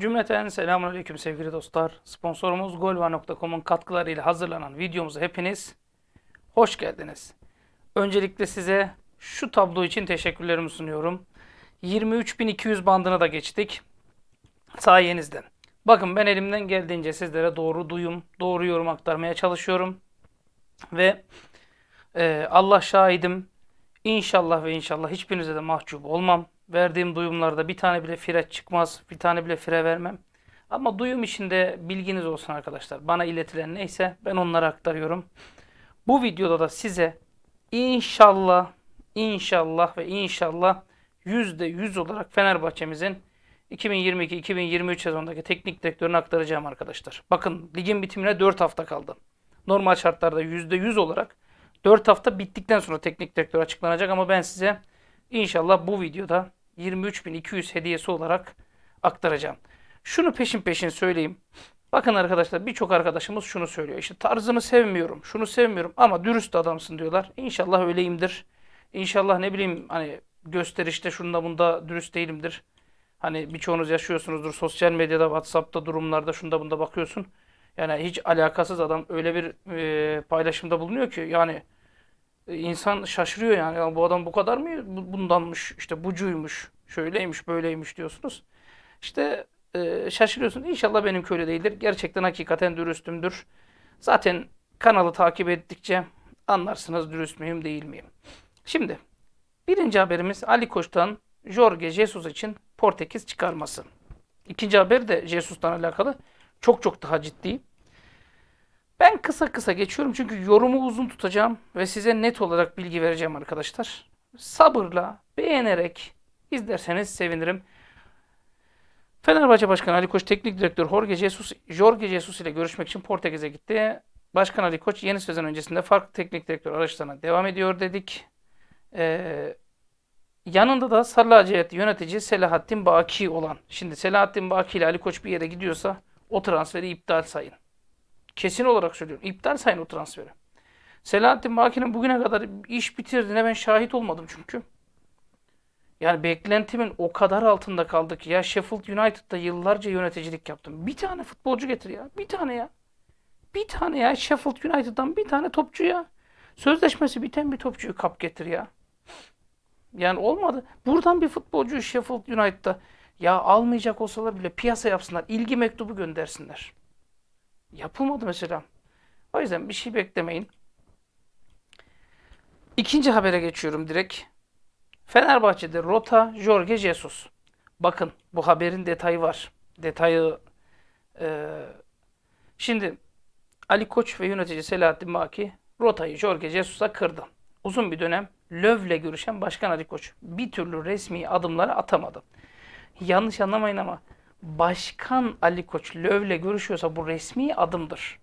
Cümleten selamun aleyküm sevgili dostlar. Sponsorumuz golva.com'un katkılarıyla hazırlanan videomuza hepiniz hoş geldiniz. Öncelikle size şu tablo için teşekkürlerimi sunuyorum. 23.200 bandına da geçtik. Sayenizden. Bakın ben elimden geldiğince sizlere doğru duyum, doğru yorum aktarmaya çalışıyorum. Ve e, Allah şahidim İnşallah ve inşallah hiçbirinize de mahcup olmam verdiğim duyumlarda bir tane bile fire çıkmaz, bir tane bile fire vermem. Ama duyum içinde bilginiz olsun arkadaşlar. Bana iletilen neyse ben onları aktarıyorum. Bu videoda da size inşallah, inşallah ve inşallah %100 olarak Fenerbahçe'mizin 2022-2023 sezondaki teknik direktörünü aktaracağım arkadaşlar. Bakın ligin bitimine 4 hafta kaldı. Normal şartlarda %100 olarak 4 hafta bittikten sonra teknik direktör açıklanacak ama ben size İnşallah bu videoda 23.200 hediyesi olarak aktaracağım. Şunu peşin peşin söyleyeyim. Bakın arkadaşlar birçok arkadaşımız şunu söylüyor. İşte tarzımı sevmiyorum, şunu sevmiyorum ama dürüst adamsın diyorlar. İnşallah öyleyimdir. İnşallah ne bileyim hani gösterişte şunda bunda dürüst değilimdir. Hani birçoğunuz yaşıyorsunuzdur sosyal medyada, Whatsapp'ta durumlarda şunda bunda bakıyorsun. Yani hiç alakasız adam öyle bir e, paylaşımda bulunuyor ki yani e, insan şaşırıyor yani. Ya bu adam bu kadar mı bundanmış, işte bucuymuş, şöyleymiş, böyleymiş diyorsunuz. İşte e, şaşırıyorsun. İnşallah benim öyle değildir. Gerçekten hakikaten dürüstümdür. Zaten kanalı takip ettikçe anlarsınız dürüst müyüm değil miyim. Şimdi birinci haberimiz Ali Koç'tan Jorge Jesus için Portekiz çıkarması. İkinci haber de Jesus'tan alakalı. Çok çok daha ciddi. Ben kısa kısa geçiyorum çünkü yorumu uzun tutacağım ve size net olarak bilgi vereceğim arkadaşlar. Sabırla, beğenerek izlerseniz sevinirim. Fenerbahçe Başkanı Ali Koç Teknik Direktör Jorge Jesus, Jorge Jesus ile görüşmek için Portekiz'e gitti. Başkan Ali Koç yeni sezon öncesinde farklı teknik direktör araçlarına devam ediyor dedik. Ee, yanında da Sarılacihet yönetici Selahattin Baki olan. Şimdi Selahattin Baki ile Ali Koç bir yere gidiyorsa o transferi iptal sayın. Kesin olarak söylüyorum. İptal sayın o transferi. Selahattin Baki'nin bugüne kadar iş bitirdiğine ben şahit olmadım çünkü. Yani beklentimin o kadar altında kaldı ki ya Sheffield United'da yıllarca yöneticilik yaptım. Bir tane futbolcu getir ya. Bir tane ya. Bir tane ya Sheffield United'dan bir tane topçu ya. Sözleşmesi biten bir topçuyu kap getir ya. Yani olmadı. Buradan bir futbolcu Sheffield United'da ya almayacak olsalar bile piyasa yapsınlar. ilgi mektubu göndersinler. Yapılmadı mesela. O yüzden bir şey beklemeyin. İkinci habere geçiyorum direkt. Fenerbahçe'de rota Jorge Jesus. Bakın bu haberin detayı var. Detayı e, şimdi Ali Koç ve yönetici Selahattin Maki rotayı Jorge Jesus'a kırdı. Uzun bir dönem Löv'le görüşen Başkan Ali Koç bir türlü resmi adımları atamadı. Yanlış anlamayın ama Başkan Ali Koç Löv'le görüşüyorsa bu resmi adımdır.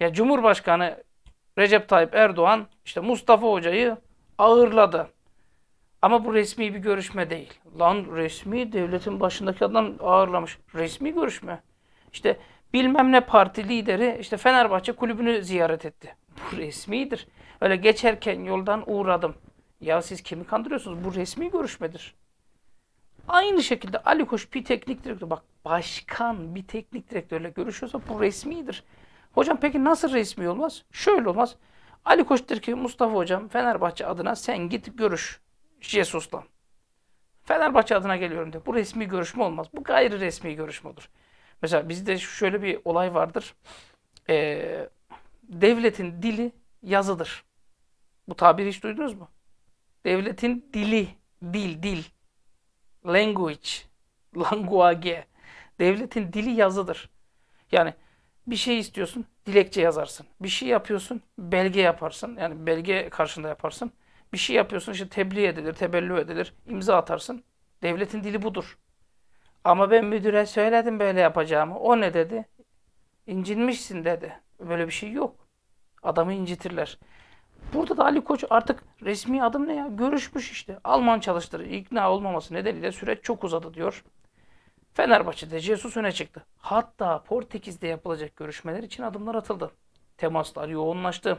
Ya Cumhurbaşkanı Recep Tayyip Erdoğan işte Mustafa Hoca'yı ağırladı. Ama bu resmi bir görüşme değil. Lan resmi devletin başındaki adam ağırlamış. Resmi görüşme. İşte bilmem ne parti lideri işte Fenerbahçe kulübünü ziyaret etti. Bu resmidir. Öyle geçerken yoldan uğradım. Ya siz kimi kandırıyorsunuz? Bu resmi görüşmedir. Aynı şekilde Ali Koç bir teknik direktör, bak başkan bir teknik direktörle görüşüyorsa bu resmidir. Hocam peki nasıl resmi olmaz? Şöyle olmaz. Ali Koç der ki Mustafa hocam Fenerbahçe adına sen git görüş Jesus'la. Fenerbahçe adına geliyorum diyor. Bu resmi görüşme olmaz. Bu gayri resmi görüşme olur. Mesela bizde şöyle bir olay vardır. Ee, devletin dili yazıdır. Bu tabiri hiç duydunuz mu? Devletin dili, dil, dil language, language devletin dili yazıdır. Yani bir şey istiyorsun, dilekçe yazarsın. Bir şey yapıyorsun, belge yaparsın. Yani belge karşında yaparsın. Bir şey yapıyorsun, işte tebliğ edilir, tebellü edilir, imza atarsın. Devletin dili budur. Ama ben müdüre söyledim böyle yapacağımı. O ne dedi? İncinmişsin dedi. Böyle bir şey yok. Adamı incitirler. Burada da Ali Koç artık resmi adım ne ya? Görüşmüş işte. Alman çalıştırı ikna olmaması nedeniyle süreç çok uzadı diyor. Fenerbahçe'de Jesus öne çıktı. Hatta Portekiz'de yapılacak görüşmeler için adımlar atıldı. Temaslar yoğunlaştı.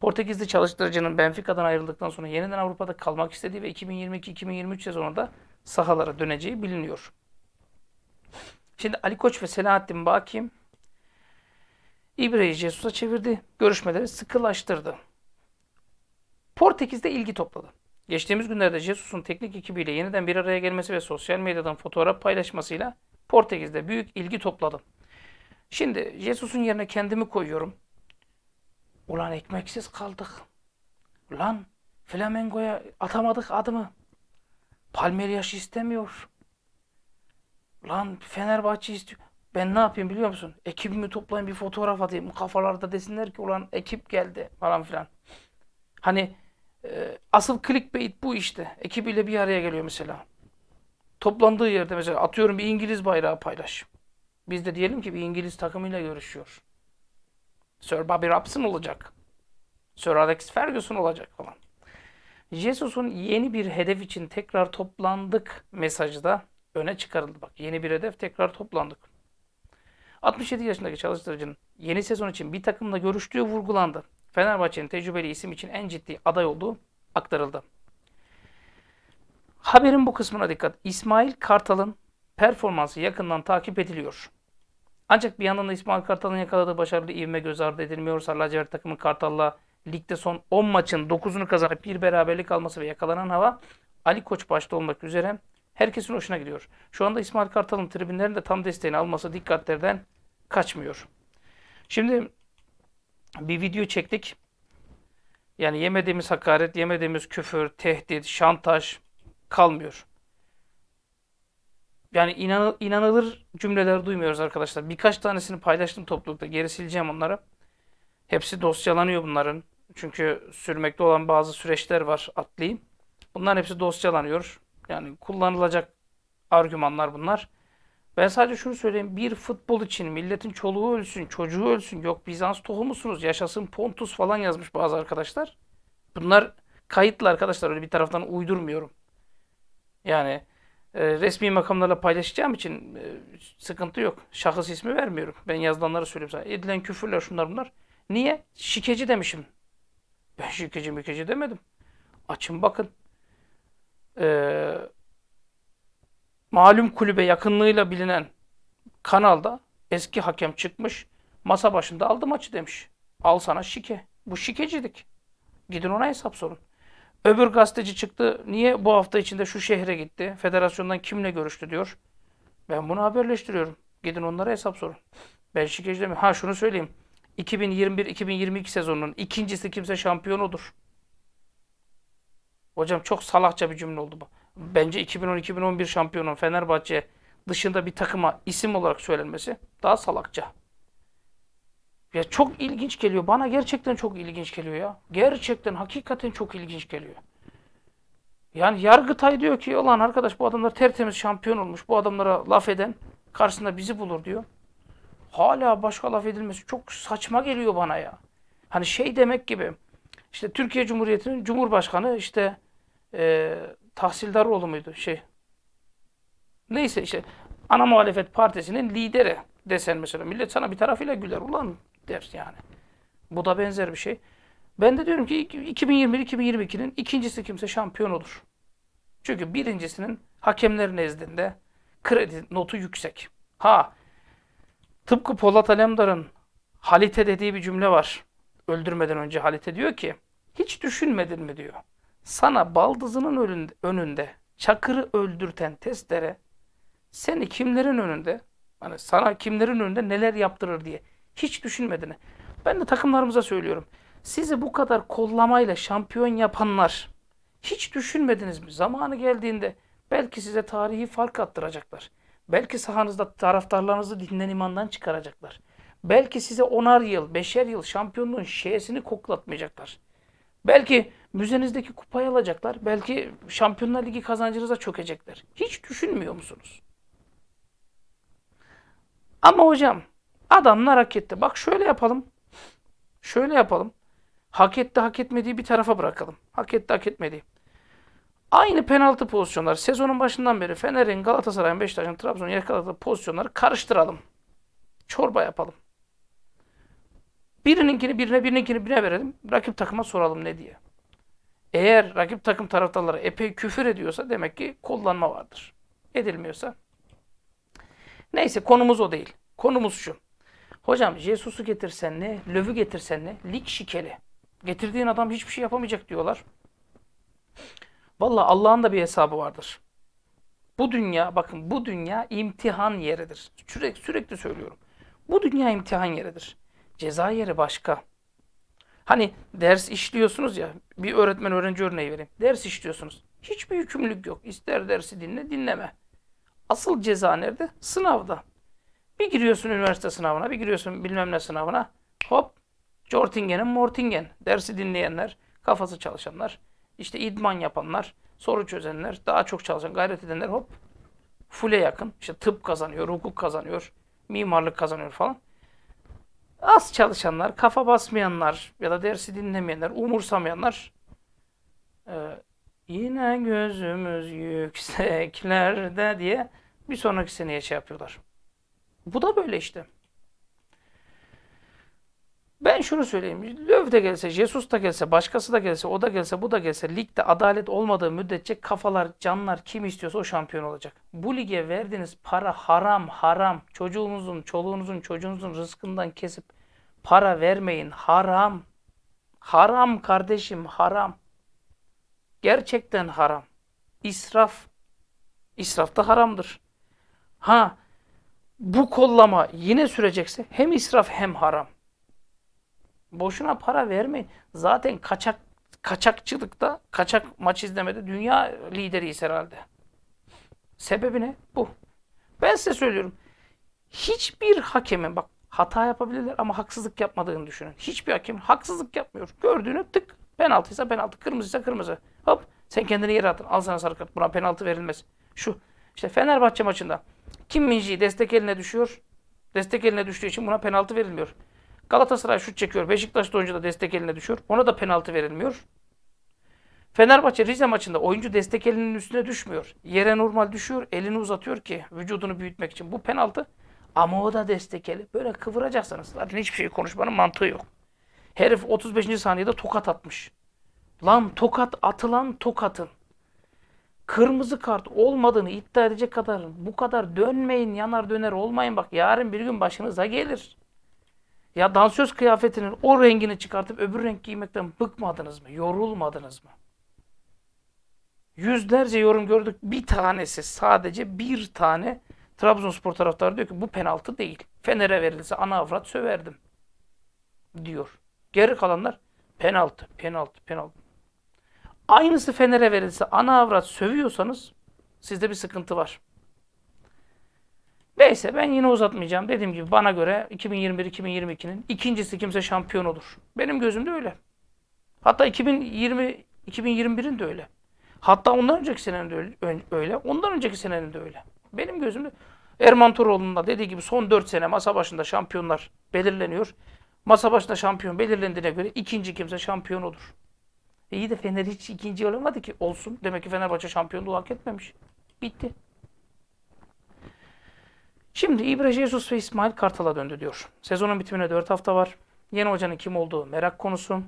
Portekizli çalıştırıcının Benfica'dan ayrıldıktan sonra yeniden Avrupa'da kalmak istediği ve 2022-2023 sezonunda sahalara döneceği biliniyor. Şimdi Ali Koç ve Selahattin Bakim İbre'yi Jesus'a çevirdi. Görüşmeleri sıkılaştırdı. Portekiz'de ilgi topladı. Geçtiğimiz günlerde Jesus'un teknik ekibiyle yeniden bir araya gelmesi ve sosyal medyadan fotoğraf paylaşmasıyla Portekiz'de büyük ilgi topladım. Şimdi Jesus'un yerine kendimi koyuyorum. Ulan ekmeksiz kaldık. Ulan Flamengo'ya atamadık adımı. Palmeiras istemiyor. Lan Fenerbahçe istiyor. Ben ne yapayım biliyor musun? Ekibimi toplayayım bir fotoğraf atayım. Kafalarda desinler ki ulan ekip geldi falan filan. Hani e, asıl clickbait bu işte. Ekibiyle bir araya geliyor mesela. Toplandığı yerde mesela atıyorum bir İngiliz bayrağı paylaş. Biz de diyelim ki bir İngiliz takımıyla görüşüyor. Sir Bobby Robson olacak. Sir Alex Ferguson olacak falan. Jesus'un yeni bir hedef için tekrar toplandık mesajı da öne çıkarıldı. Bak yeni bir hedef tekrar toplandık. 67 yaşındaki çalıştırıcının yeni sezon için bir takımla görüştüğü vurgulandı. Fenerbahçe'nin tecrübeli isim için en ciddi aday olduğu aktarıldı. Haberin bu kısmına dikkat. İsmail Kartal'ın performansı yakından takip ediliyor. Ancak bir yandan da İsmail Kartal'ın yakaladığı başarılı ivme göz ardı edilmiyor. Sarlacivert takımı Kartal'la ligde son 10 maçın 9'unu kazanıp bir beraberlik alması ve yakalanan hava Ali Koç başta olmak üzere herkesin hoşuna gidiyor. Şu anda İsmail Kartal'ın tribünlerin tam desteğini alması dikkatlerden kaçmıyor. Şimdi bir video çektik. Yani yemediğimiz hakaret, yemediğimiz küfür, tehdit, şantaj kalmıyor. Yani inan, inanılır cümleler duymuyoruz arkadaşlar. Birkaç tanesini paylaştım toplulukta. Geri sileceğim onları. Hepsi dosyalanıyor bunların. Çünkü sürmekte olan bazı süreçler var atlayayım. Bunların hepsi dosyalanıyor. Yani kullanılacak argümanlar bunlar. Ben sadece şunu söyleyeyim. Bir futbol için milletin çoluğu ölsün, çocuğu ölsün. Yok Bizans tohumusunuz, yaşasın Pontus falan yazmış bazı arkadaşlar. Bunlar kayıtlı arkadaşlar. Öyle bir taraftan uydurmuyorum. Yani e, resmi makamlarla paylaşacağım için e, sıkıntı yok. Şahıs ismi vermiyorum. Ben yazılanları söyleyeyim sana. Edilen küfürler şunlar bunlar. Niye? Şikeci demişim. Ben şikeci mikeci demedim. Açın bakın. Eee malum kulübe yakınlığıyla bilinen kanalda eski hakem çıkmış. Masa başında aldı maçı demiş. Al sana şike. Bu şikecilik. Gidin ona hesap sorun. Öbür gazeteci çıktı. Niye bu hafta içinde şu şehre gitti? Federasyondan kimle görüştü diyor. Ben bunu haberleştiriyorum. Gidin onlara hesap sorun. Ben şikeci demiyorum. Ha şunu söyleyeyim. 2021-2022 sezonunun ikincisi kimse şampiyon olur. Hocam çok salakça bir cümle oldu bu bence 2010-2011 şampiyonun Fenerbahçe dışında bir takıma isim olarak söylenmesi daha salakça. Ya çok ilginç geliyor. Bana gerçekten çok ilginç geliyor ya. Gerçekten hakikaten çok ilginç geliyor. Yani Yargıtay diyor ki olan arkadaş bu adamlar tertemiz şampiyon olmuş. Bu adamlara laf eden karşısında bizi bulur diyor. Hala başka laf edilmesi çok saçma geliyor bana ya. Hani şey demek gibi işte Türkiye Cumhuriyeti'nin Cumhurbaşkanı işte e, Tahsildaroğlu muydu şey? Neyse işte ana muhalefet partisinin lideri desen mesela. Millet sana bir tarafıyla güler ulan der yani. Bu da benzer bir şey. Ben de diyorum ki 2021-2022'nin ikincisi kimse şampiyon olur. Çünkü birincisinin hakemler nezdinde kredi notu yüksek. Ha, tıpkı Polat Alemdar'ın Halit'e dediği bir cümle var. Öldürmeden önce Halit'e diyor ki, hiç düşünmedin mi diyor sana baldızının önünde çakırı öldürten testere seni kimlerin önünde hani sana kimlerin önünde neler yaptırır diye hiç düşünmedin. Ben de takımlarımıza söylüyorum. Sizi bu kadar kollamayla şampiyon yapanlar hiç düşünmediniz mi? Zamanı geldiğinde belki size tarihi fark attıracaklar. Belki sahanızda taraftarlarınızı dinlen imandan çıkaracaklar. Belki size onar yıl, beşer yıl şampiyonluğun şeysini koklatmayacaklar. Belki müzenizdeki kupayı alacaklar. Belki Şampiyonlar Ligi kazancınıza çökecekler. Hiç düşünmüyor musunuz? Ama hocam adamlar hak etti. Bak şöyle yapalım. Şöyle yapalım. Hak etti hak etmediği bir tarafa bırakalım. Hak etti hak etmediği. Aynı penaltı pozisyonları sezonun başından beri Fener'in, Galatasaray'ın, Beşiktaş'ın, Trabzon'un yakaladığı pozisyonları karıştıralım. Çorba yapalım. Birininkini birine, birininkini birine verelim. Rakip takıma soralım ne diye. Eğer rakip takım taraftarları epey küfür ediyorsa demek ki kullanma vardır. Edilmiyorsa. Neyse konumuz o değil. Konumuz şu. Hocam Jesus'u getirsen ne, Löv'ü getirsen ne, lig şikeli. Getirdiğin adam hiçbir şey yapamayacak diyorlar. Valla Allah'ın da bir hesabı vardır. Bu dünya, bakın bu dünya imtihan yeridir. Sürekli, sürekli söylüyorum. Bu dünya imtihan yeridir. Ceza yeri başka. Hani ders işliyorsunuz ya, bir öğretmen öğrenci örneği vereyim. Ders işliyorsunuz. Hiçbir yükümlülük yok. İster dersi dinle, dinleme. Asıl ceza nerede? Sınavda. Bir giriyorsun üniversite sınavına, bir giriyorsun bilmem ne sınavına. Hop, Jortingen'in Mortingen. Dersi dinleyenler, kafası çalışanlar, işte idman yapanlar, soru çözenler, daha çok çalışan, gayret edenler hop, fule yakın. İşte tıp kazanıyor, hukuk kazanıyor, mimarlık kazanıyor falan az çalışanlar, kafa basmayanlar ya da dersi dinlemeyenler, umursamayanlar e, yine gözümüz yükseklerde diye bir sonraki seneye şey yapıyorlar. Bu da böyle işte ben şunu söyleyeyim. LÖV de gelse, Jesus da gelse, başkası da gelse, o da gelse, bu da gelse ligde adalet olmadığı müddetçe kafalar, canlar kim istiyorsa o şampiyon olacak. Bu lige verdiğiniz para haram haram. Çocuğunuzun, çoluğunuzun, çocuğunuzun rızkından kesip para vermeyin. Haram. Haram kardeşim haram. Gerçekten haram. İsraf. İsraf da haramdır. Ha bu kollama yine sürecekse hem israf hem haram. Boşuna para vermeyin. Zaten kaçak kaçakçılıkta, kaçak maç izlemede dünya lideriyiz herhalde. Sebebi ne? Bu. Ben size söylüyorum. Hiçbir hakemin bak hata yapabilirler ama haksızlık yapmadığını düşünün. Hiçbir hakem haksızlık yapmıyor. Gördüğünü tık penaltıysa penaltı, kırmızıysa kırmızı. Hop sen kendini yere attın. Al sana sarı kart. Buna penaltı verilmez. Şu işte Fenerbahçe maçında Kim Minji destek eline düşüyor. Destek eline düştüğü için buna penaltı verilmiyor. Galatasaray şut çekiyor. Beşiktaş'ta oyuncu da destek eline düşüyor. Ona da penaltı verilmiyor. Fenerbahçe Rize maçında oyuncu destek elinin üstüne düşmüyor. Yere normal düşüyor. Elini uzatıyor ki vücudunu büyütmek için. Bu penaltı ama o da destek eli. Böyle kıvıracaksınız. Zaten hiçbir şey konuşmanın mantığı yok. Herif 35. saniyede tokat atmış. Lan tokat atılan tokatın kırmızı kart olmadığını iddia edecek kadar bu kadar dönmeyin yanar döner olmayın bak yarın bir gün başınıza gelir. Ya dansöz kıyafetinin o rengini çıkartıp öbür renk giymekten bıkmadınız mı? Yorulmadınız mı? Yüzlerce yorum gördük. Bir tanesi sadece bir tane Trabzonspor taraftarı diyor ki bu penaltı değil. Fener'e verilse ana avrat söverdim. Diyor. Geri kalanlar penaltı, penaltı, penaltı. Aynısı Fener'e verilse ana avrat sövüyorsanız sizde bir sıkıntı var. Neyse ben yine uzatmayacağım. Dediğim gibi bana göre 2021-2022'nin ikincisi kimse şampiyon olur. Benim gözümde öyle. Hatta 2020 2021'in de öyle. Hatta ondan önceki senenin de öyle. Ondan önceki senenin de öyle. Benim gözümde Erman Toroğlu'nun da dediği gibi son 4 sene masa başında şampiyonlar belirleniyor. Masa başında şampiyon belirlendiğine göre ikinci kimse şampiyon olur. E iyi de Fener hiç ikinci olamadı ki. Olsun. Demek ki Fenerbahçe şampiyonluğu hak etmemiş. Bitti. Şimdi İbre Jesus ve İsmail Kartal'a döndü diyor. Sezonun bitimine 4 hafta var. Yeni hocanın kim olduğu merak konusu.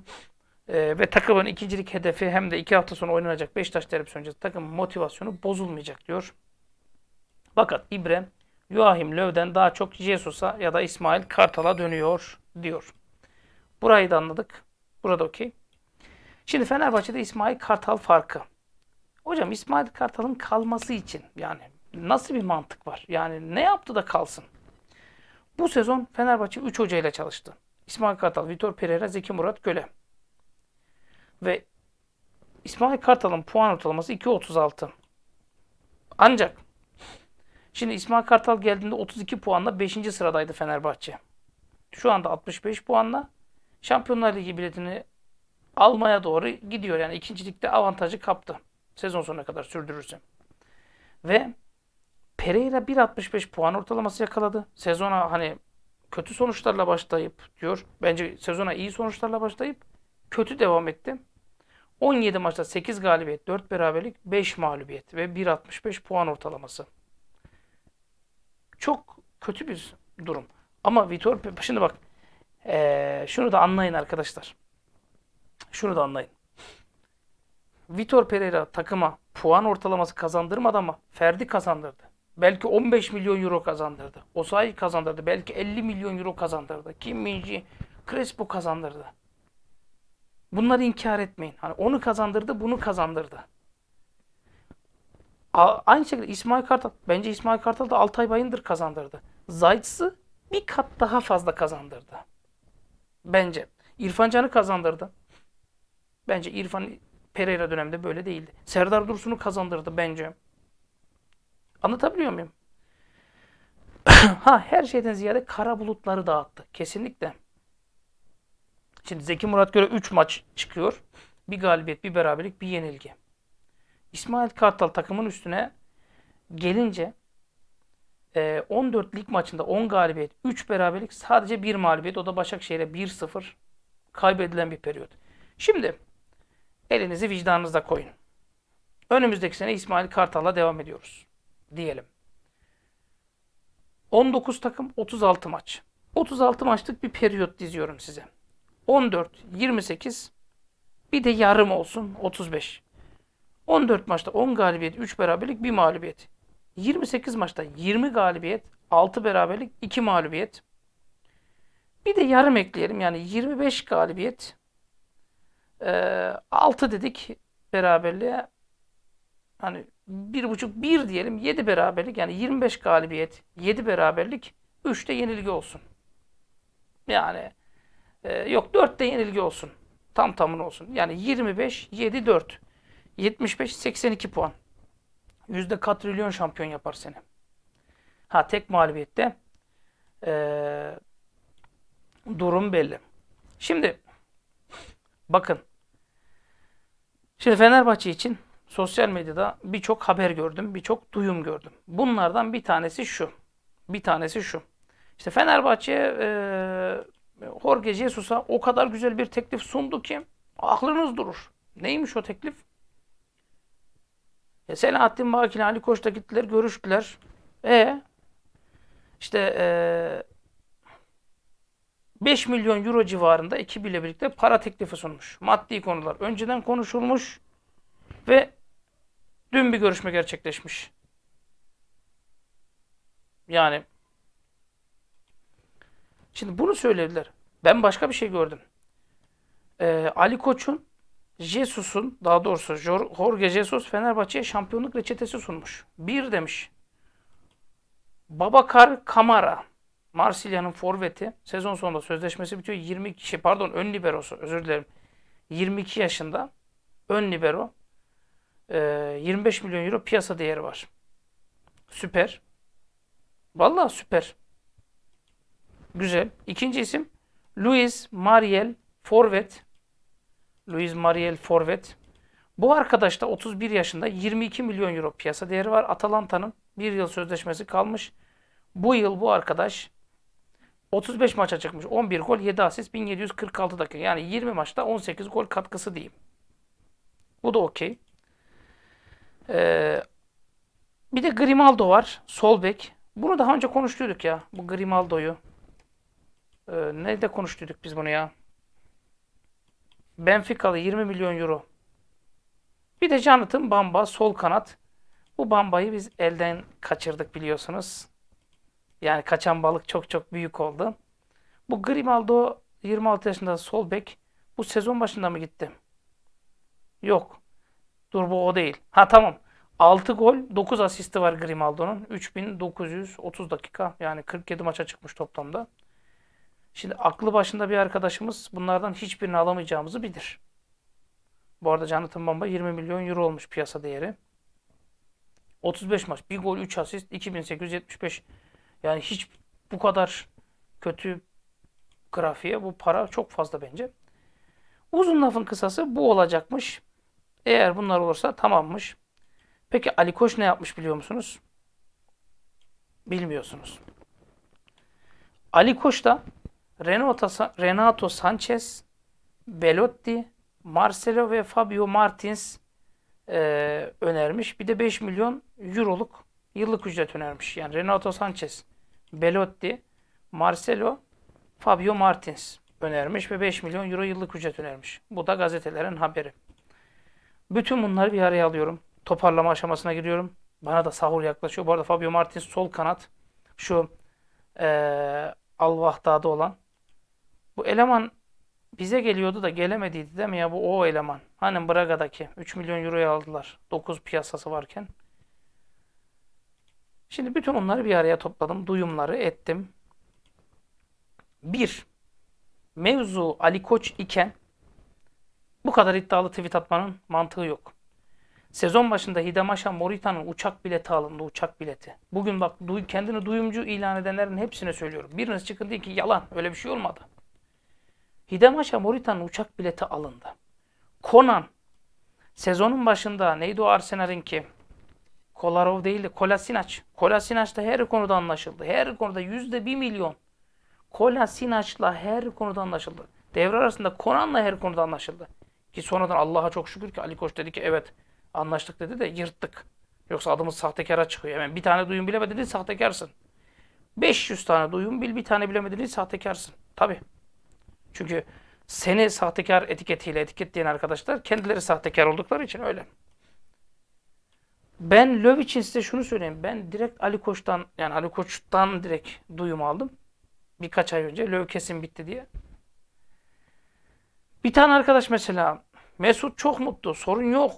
Ee, ve takımın ikincilik hedefi hem de 2 hafta sonra oynanacak Beşiktaş derbisi öncesi takım motivasyonu bozulmayacak diyor. Fakat İbre Joachim Löw'den daha çok Jesus'a ya da İsmail Kartal'a dönüyor diyor. Burayı da anladık. Burada okey. Şimdi Fenerbahçe'de İsmail Kartal farkı. Hocam İsmail Kartal'ın kalması için yani Nasıl bir mantık var? Yani ne yaptı da kalsın? Bu sezon Fenerbahçe 3 hocayla çalıştı. İsmail Kartal, Vitor Pereira, Zeki Murat Göle. Ve İsmail Kartal'ın puan ortalaması 2.36. Ancak şimdi İsmail Kartal geldiğinde 32 puanla 5. sıradaydı Fenerbahçe. Şu anda 65 puanla Şampiyonlar Ligi biletini almaya doğru gidiyor. Yani ikincilikte avantajı kaptı. Sezon sonuna kadar sürdürürse. Ve Pereira 1.65 puan ortalaması yakaladı. Sezona hani kötü sonuçlarla başlayıp diyor. Bence sezona iyi sonuçlarla başlayıp kötü devam etti. 17 maçta 8 galibiyet, 4 beraberlik, 5 mağlubiyet ve 1.65 puan ortalaması. Çok kötü bir durum. Ama Vitor şimdi bak ee, şunu da anlayın arkadaşlar. Şunu da anlayın. Vitor Pereira takıma puan ortalaması kazandırmadı ama Ferdi kazandırdı. Belki 15 milyon euro kazandırdı. Osayi kazandırdı. Belki 50 milyon euro kazandırdı. Kim Minji, Crespo kazandırdı. Bunları inkar etmeyin. Hani onu kazandırdı, bunu kazandırdı. A aynı şekilde İsmail Kartal, bence İsmail Kartal da Altay Bayındır kazandırdı. Zayt'sı bir kat daha fazla kazandırdı. Bence. İrfan Can'ı kazandırdı. Bence İrfan Pereira döneminde böyle değildi. Serdar Dursun'u kazandırdı bence. Anlatabiliyor muyum? ha her şeyden ziyade kara bulutları dağıttı. Kesinlikle. Şimdi Zeki Murat göre 3 maç çıkıyor. Bir galibiyet, bir beraberlik, bir yenilgi. İsmail Kartal takımın üstüne gelince 14 e, lig maçında 10 galibiyet, 3 beraberlik, sadece 1 mağlubiyet. O da Başakşehir'e 1-0 kaybedilen bir periyot. Şimdi elinizi vicdanınıza koyun. Önümüzdeki sene İsmail Kartal'la devam ediyoruz diyelim. 19 takım 36 maç. 36 maçlık bir periyot diziyorum size. 14, 28 bir de yarım olsun 35. 14 maçta 10 galibiyet, 3 beraberlik, 1 mağlubiyet. 28 maçta 20 galibiyet, 6 beraberlik, 2 mağlubiyet. Bir de yarım ekleyelim yani 25 galibiyet, 6 dedik beraberliğe hani bir buçuk bir diyelim yedi beraberlik yani 25 galibiyet yedi beraberlik üçte yenilgi olsun. Yani e, yok dörtte yenilgi olsun. Tam tamın olsun. Yani 25 7 4 75 82 puan. Yüzde katrilyon şampiyon yapar seni. Ha tek mağlubiyette e, durum belli. Şimdi bakın. Şimdi Fenerbahçe için sosyal medyada birçok haber gördüm, birçok duyum gördüm. Bunlardan bir tanesi şu. Bir tanesi şu. İşte Fenerbahçe e, Jorge Jesus'a o kadar güzel bir teklif sundu ki aklınız durur. Neymiş o teklif? E, Selahattin Bakir, Ali Koç'ta gittiler, görüştüler. E işte e, 5 milyon euro civarında ekibiyle birlikte para teklifi sunmuş. Maddi konular önceden konuşulmuş ve Dün bir görüşme gerçekleşmiş. Yani şimdi bunu söylediler. Ben başka bir şey gördüm. Ee, Ali Koç'un Jesus'un daha doğrusu Jorge Jesus Fenerbahçe'ye şampiyonluk reçetesi sunmuş. Bir demiş. Babakar Kamara Marsilya'nın forveti sezon sonunda sözleşmesi bitiyor. 22 kişi şey, pardon ön liberosu özür dilerim. 22 yaşında ön libero 25 ee, milyon euro piyasa değeri var. Süper. Valla süper. Güzel. İkinci isim Luis Mariel Forvet. Luis Mariel Forvet. Bu arkadaş da 31 yaşında 22 milyon euro piyasa değeri var. Atalanta'nın bir yıl sözleşmesi kalmış. Bu yıl bu arkadaş 35 maça çıkmış. 11 gol, 7 asist, 1746 dakika. Yani 20 maçta 18 gol katkısı diyeyim. Bu da okey. Ee, bir de Grimaldo var. Sol bek. Bunu daha önce konuştuyduk ya. Bu Grimaldo'yu. Ee, nerede konuştuyduk biz bunu ya? Benfica'lı 20 milyon euro. Bir de Jonathan Bamba sol kanat. Bu Bamba'yı biz elden kaçırdık biliyorsunuz. Yani kaçan balık çok çok büyük oldu. Bu Grimaldo 26 yaşında sol bek. Bu sezon başında mı gitti? Yok. Dur bu o değil. Ha tamam. 6 gol, 9 asisti var Grimaldo'nun. 3930 dakika yani 47 maça çıkmış toplamda. Şimdi aklı başında bir arkadaşımız bunlardan hiçbirini alamayacağımızı bilir. Bu arada Jonathan Bamba 20 milyon euro olmuş piyasa değeri. 35 maç, 1 gol, 3 asist, 2875. Yani hiç bu kadar kötü grafiğe bu para çok fazla bence. Uzun lafın kısası bu olacakmış. Eğer bunlar olursa tamammış. Peki Ali Koç ne yapmış biliyor musunuz? Bilmiyorsunuz. Ali Koç da Renato, Renato Sanchez, Belotti, Marcelo ve Fabio Martins e, önermiş. Bir de 5 milyon euroluk yıllık ücret önermiş. Yani Renato Sanchez, Belotti, Marcelo, Fabio Martins önermiş ve 5 milyon euro yıllık ücret önermiş. Bu da gazetelerin haberi. Bütün bunları bir araya alıyorum. Toparlama aşamasına giriyorum. Bana da sahur yaklaşıyor. Bu arada Fabio Martins sol kanat. Şu ee, Alvahda'da olan. Bu eleman bize geliyordu da gelemediydi değil mi ya? Bu o eleman. Hani Braga'daki. 3 milyon euroya aldılar. 9 piyasası varken. Şimdi bütün onları bir araya topladım. Duyumları ettim. 1. Mevzu Ali Koç iken bu kadar iddialı tweet atmanın mantığı yok. Sezon başında Hidemaşa Morita'nın uçak bileti alındı, uçak bileti. Bugün bak kendini duyumcu ilan edenlerin hepsine söylüyorum. Biriniz çıkın deyin ki yalan, öyle bir şey olmadı. Hidemaşa Morita'nın uçak bileti alındı. Konan, sezonun başında neydi o Arsenal'in ki? Kolarov değildi, Kolasinac. Kolasinaç'ta her konuda anlaşıldı. Her konuda yüzde bir milyon. Kolasinac'la her konuda anlaşıldı. Devre arasında Konan'la her konuda anlaşıldı. Ki sonradan Allah'a çok şükür ki Ali Koç dedi ki evet anlaştık dedi de yırttık. Yoksa adımız sahtekara çıkıyor. Hemen bir tane duyum bilemedin sahtekarsın. 500 tane duyum bil bir tane bilemedin sahtekarsın. Tabi. Çünkü seni sahtekar etiketiyle etiketleyen arkadaşlar kendileri sahtekar oldukları için öyle. Ben löv için size şunu söyleyeyim. Ben direkt Ali Koç'tan yani Ali Koç'tan direkt duyum aldım. Birkaç ay önce löv kesin bitti diye. Bir tane arkadaş mesela Mesut çok mutlu. Sorun yok.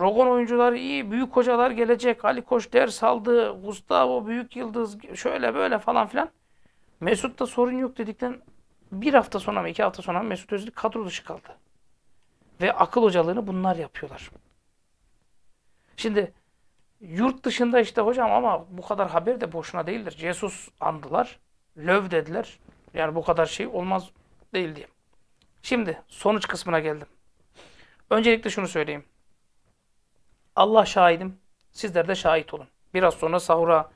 Rogon oyuncuları iyi. Büyük hocalar gelecek. Ali Koç ders aldı. Gustavo büyük yıldız şöyle böyle falan filan. Mesut da sorun yok dedikten bir hafta sonra mı iki hafta sonra mı Mesut Özil kadro dışı kaldı. Ve akıl hocalığını bunlar yapıyorlar. Şimdi yurt dışında işte hocam ama bu kadar haber de boşuna değildir. Jesus andılar. Löv dediler. Yani bu kadar şey olmaz değil diye. Şimdi sonuç kısmına geldim. Öncelikle şunu söyleyeyim. Allah şahidim. Sizler de şahit olun. Biraz sonra sahura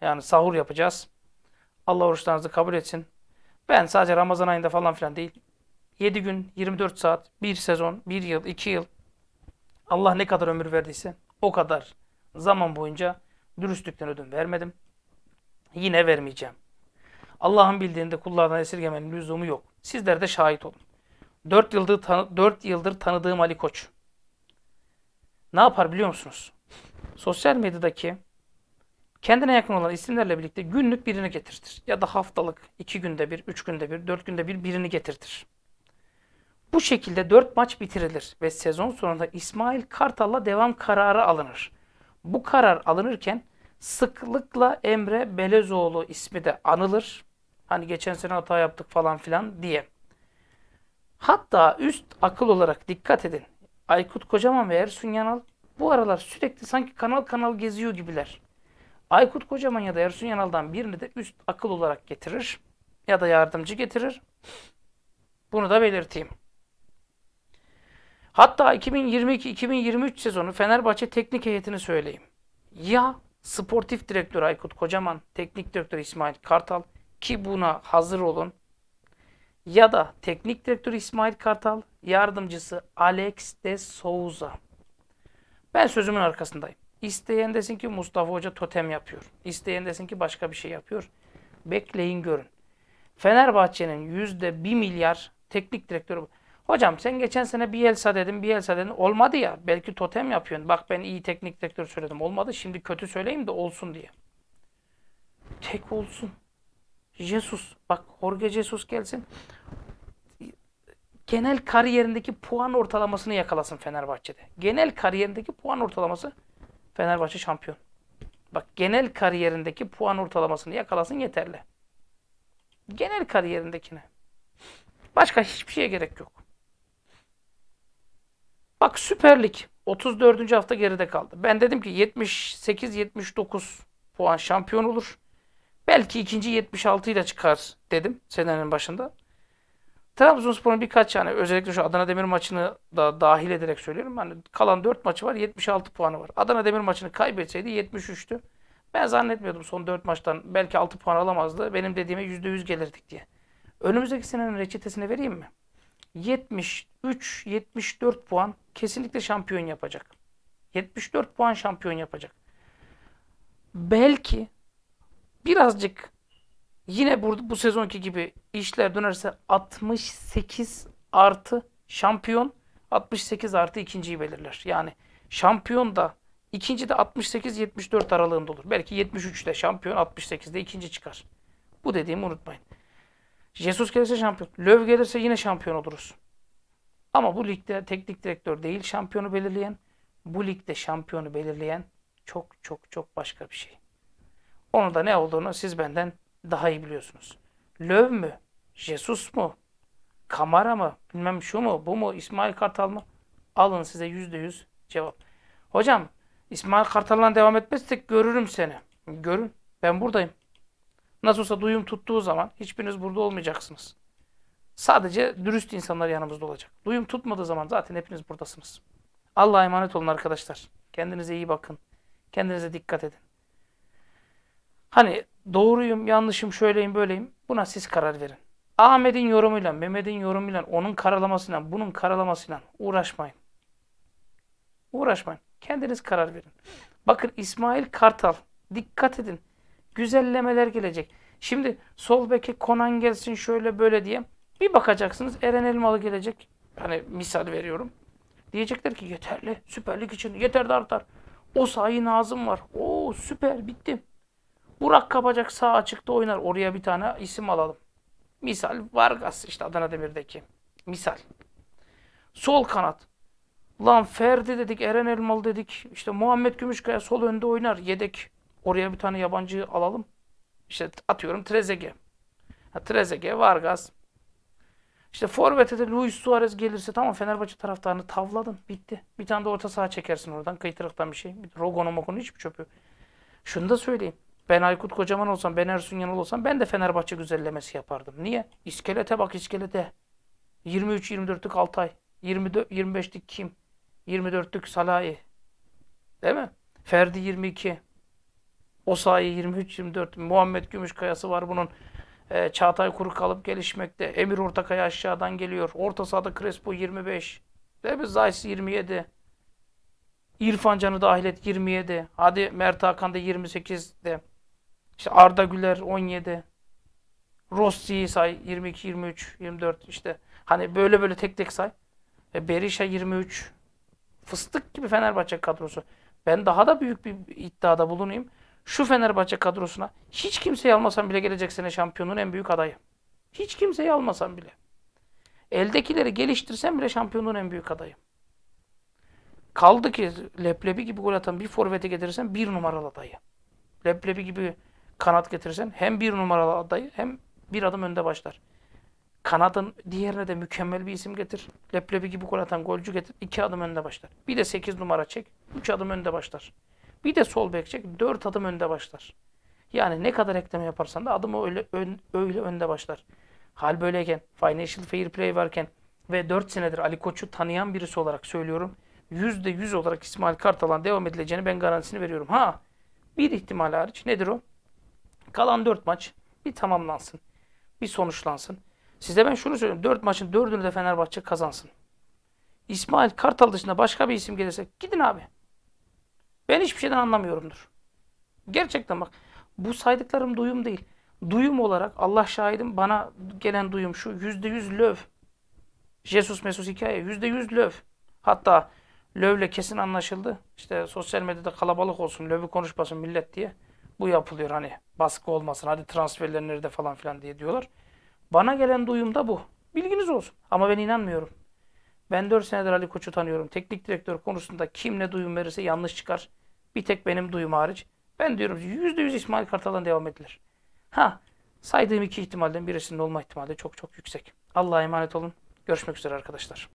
yani sahur yapacağız. Allah oruçlarınızı kabul etsin. Ben sadece Ramazan ayında falan filan değil. 7 gün, 24 saat, bir sezon, bir yıl, iki yıl. Allah ne kadar ömür verdiyse o kadar zaman boyunca dürüstlükten ödün vermedim. Yine vermeyeceğim. Allah'ın bildiğinde kullardan esirgemenin lüzumu yok. Sizler de şahit olun. 4 yıldır, tanı 4 yıldır tanıdığım Ali Koç. Ne yapar biliyor musunuz? Sosyal medyadaki kendine yakın olan isimlerle birlikte günlük birini getirtir. Ya da haftalık, iki günde bir, üç günde bir, dört günde bir birini getirtir. Bu şekilde dört maç bitirilir ve sezon sonunda İsmail Kartal'la devam kararı alınır. Bu karar alınırken sıklıkla Emre Belezoğlu ismi de anılır. Hani geçen sene hata yaptık falan filan diye. Hatta üst akıl olarak dikkat edin. Aykut Kocaman ve Ersun Yanal bu aralar sürekli sanki kanal kanal geziyor gibiler. Aykut Kocaman ya da Ersun Yanal'dan birini de üst akıl olarak getirir ya da yardımcı getirir. Bunu da belirteyim. Hatta 2022-2023 sezonu Fenerbahçe teknik heyetini söyleyeyim. Ya sportif direktör Aykut Kocaman, teknik direktör İsmail Kartal ki buna hazır olun ya da teknik direktör İsmail Kartal, yardımcısı Alex de Souza. Ben sözümün arkasındayım. İsteyen desin ki Mustafa Hoca totem yapıyor. İsteyen desin ki başka bir şey yapıyor. Bekleyin görün. Fenerbahçe'nin yüzde bir milyar teknik direktörü. Hocam sen geçen sene bir Bielsa dedin, Bielsa dedin. Olmadı ya. Belki totem yapıyorsun. Bak ben iyi teknik direktör söyledim. Olmadı. Şimdi kötü söyleyeyim de olsun diye. Tek olsun. Jesus bak Jorge Jesus gelsin genel kariyerindeki puan ortalamasını yakalasın Fenerbahçe'de. Genel kariyerindeki puan ortalaması Fenerbahçe şampiyon. Bak genel kariyerindeki puan ortalamasını yakalasın yeterli. Genel kariyerindekine. Başka hiçbir şeye gerek yok. Bak Süper Lig 34. hafta geride kaldı. Ben dedim ki 78-79 puan şampiyon olur. Belki ikinci 76 ile çıkar dedim senenin başında. Trabzonspor'un birkaç yani özellikle şu Adana Demir maçını da dahil ederek söylüyorum. Hani kalan 4 maçı var 76 puanı var. Adana Demir maçını kaybetseydi 73'tü. Ben zannetmiyordum son 4 maçtan belki 6 puan alamazdı. Benim dediğime %100 gelirdik diye. Önümüzdeki senenin reçetesini vereyim mi? 73-74 puan kesinlikle şampiyon yapacak. 74 puan şampiyon yapacak. Belki birazcık yine burada bu sezonki gibi işler dönerse 68 artı şampiyon 68 artı ikinciyi belirler. Yani şampiyon da ikinci de 68-74 aralığında olur. Belki 73'te şampiyon 68'de ikinci çıkar. Bu dediğimi unutmayın. Jesus gelirse şampiyon. Löw gelirse yine şampiyon oluruz. Ama bu ligde teknik direktör değil şampiyonu belirleyen, bu ligde şampiyonu belirleyen çok çok çok başka bir şey. Onun da ne olduğunu siz benden daha iyi biliyorsunuz. Löv mü? Jesus mu? Kamara mı? Bilmem şu mu? Bu mu? İsmail Kartal mı? Alın size yüzde yüz cevap. Hocam İsmail Kartal'la devam etmezsek görürüm seni. Görün. Ben buradayım. Nasıl olsa duyum tuttuğu zaman hiçbiriniz burada olmayacaksınız. Sadece dürüst insanlar yanımızda olacak. Duyum tutmadığı zaman zaten hepiniz buradasınız. Allah'a emanet olun arkadaşlar. Kendinize iyi bakın. Kendinize dikkat edin. Hani doğruyum, yanlışım, şöyleyim, böyleyim buna siz karar verin. Ahmet'in yorumuyla, Mehmet'in yorumuyla, onun karalamasıyla, bunun karalamasıyla uğraşmayın. Uğraşmayın. Kendiniz karar verin. Bakın İsmail Kartal. Dikkat edin. Güzellemeler gelecek. Şimdi sol beke Konan gelsin şöyle böyle diye. Bir bakacaksınız Eren Elmalı gelecek. Hani misal veriyorum. Diyecekler ki yeterli. süperlik için yeter de artar. O sayı Nazım var. Oo süper bitti. Burak Kapacak sağ açıkta oynar. Oraya bir tane isim alalım. Misal Vargas işte Adana Demir'deki. Misal. Sol kanat. Lan Ferdi dedik, Eren Elmalı dedik. İşte Muhammed Gümüşkaya sol önde oynar. Yedek. Oraya bir tane yabancı alalım. İşte atıyorum Trezege. Ha, Trezege, Vargas. İşte Forvet'e de Luis Suarez gelirse tamam Fenerbahçe taraftarını tavladın. Bitti. Bir tane de orta saha çekersin oradan. Kıytırıktan bir şey. Rogon'u mokonu hiçbir çöpü. Şunu da söyleyeyim. Ben Aykut Kocaman olsam, ben Ersun Yanal olsam ben de Fenerbahçe güzellemesi yapardım. Niye? İskelete bak iskelete. 23-24'lük Altay. 24, 25'lik kim? 24'lük Salahi. Değil mi? Ferdi 22. Osayi 23-24. Muhammed Gümüşkayası var bunun. E, Çağatay Kuru kalıp gelişmekte. Emir Ortakay aşağıdan geliyor. Orta sahada Crespo 25. Değil mi? Zayis 27. İrfan Can'ı dahil et 27. Hadi Mert Hakan da 28'de. İşte Arda Güler 17. Rossi say 22, 23, 24 işte. Hani böyle böyle tek tek say. E Berisha 23. Fıstık gibi Fenerbahçe kadrosu. Ben daha da büyük bir iddiada bulunayım. Şu Fenerbahçe kadrosuna hiç kimseyi almasam bile gelecek sene şampiyonun en büyük adayı. Hiç kimseyi almasam bile. Eldekileri geliştirsem bile şampiyonun en büyük adayı. Kaldı ki Leplebi gibi gol atan bir forvete getirirsen bir numaralı adayı. Leplebi gibi kanat getirirsen hem bir numaralı adayı hem bir adım önde başlar. Kanadın diğerine de mükemmel bir isim getir. Leblebi gibi gol atan golcü getir. iki adım önde başlar. Bir de sekiz numara çek. üç adım önde başlar. Bir de sol bek çek. dört adım önde başlar. Yani ne kadar ekleme yaparsan da adımı öyle, ön, öyle önde başlar. Hal böyleyken, financial fair play varken ve 4 senedir Ali Koç'u tanıyan birisi olarak söylüyorum. %100 olarak İsmail Kartal'dan devam edileceğini ben garantisini veriyorum. Ha bir ihtimal hariç nedir o? Kalan dört maç bir tamamlansın. Bir sonuçlansın. Size ben şunu söylüyorum. Dört maçın dördünü de Fenerbahçe kazansın. İsmail Kartal dışında başka bir isim gelirse gidin abi. Ben hiçbir şeyden anlamıyorumdur. Gerçekten bak bu saydıklarım duyum değil. Duyum olarak Allah şahidim bana gelen duyum şu yüzde yüz löv. Jesus Mesus hikaye yüzde yüz löv. Hatta lövle kesin anlaşıldı. İşte sosyal medyada kalabalık olsun, lövü konuşmasın millet diye bu yapılıyor hani baskı olmasın hadi transferler nerede falan filan diye diyorlar. Bana gelen duyum da bu. Bilginiz olsun. Ama ben inanmıyorum. Ben 4 senedir Ali Koç'u tanıyorum. Teknik direktör konusunda kim ne duyum verirse yanlış çıkar. Bir tek benim duyum hariç. Ben diyorum %100 İsmail Kartal'dan devam edilir. Ha saydığım iki ihtimalden birisinin olma ihtimali çok çok yüksek. Allah'a emanet olun. Görüşmek üzere arkadaşlar.